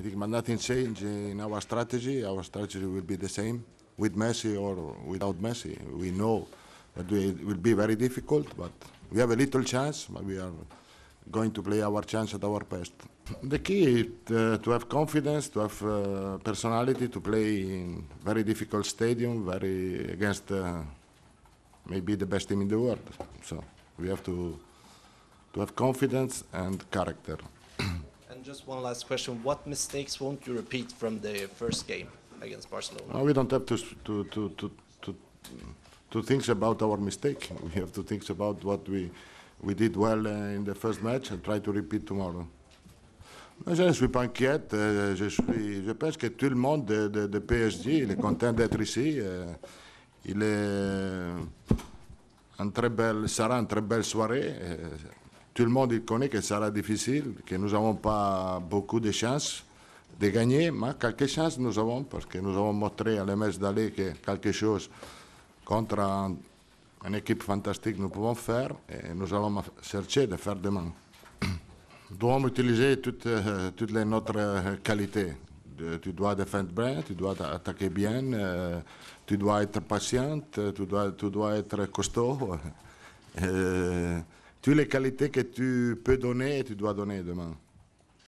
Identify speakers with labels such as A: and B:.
A: I think nothing changed in our strategy. Our strategy will be the same with Messi or without Messi. We know that it will be very difficult, but we have a little chance. But we are going to play our chance at our best. The key is uh, to have confidence, to have uh, personality, to play in very difficult stadium, very against uh, maybe the best team in the world. So we have to to have confidence and character.
B: And just one last question. What mistakes won't you repeat from the first game against Barcelona? No, we don't have to,
A: to, to, to, to, to think about our mistake. We have to think about what we, we did well uh, in the first match and try to repeat tomorrow. Je ne suis pas inquiète. Euh, je, suis, je pense que tout le monde de, de, de PSG il est content d'être ici. Euh, il est euh, un très belle, sera un très belle soirée. Tout le monde connaît que ça sera difficile, que nous n'avons pas beaucoup de chances de gagner, mais quelques chances nous avons, parce que nous avons montré à l'MS d'aller que quelque chose contre une équipe fantastique nous pouvons faire, et nous allons chercher de faire demain. Nous devons utiliser toutes, nos euh, toutes les, notre euh, qualité. tu dois défendre bien, tu dois attaquer bien, euh, tu dois être patient, tu dois, tu être costaud. toutes les qualités que tu peux donner, tu dois donner demain.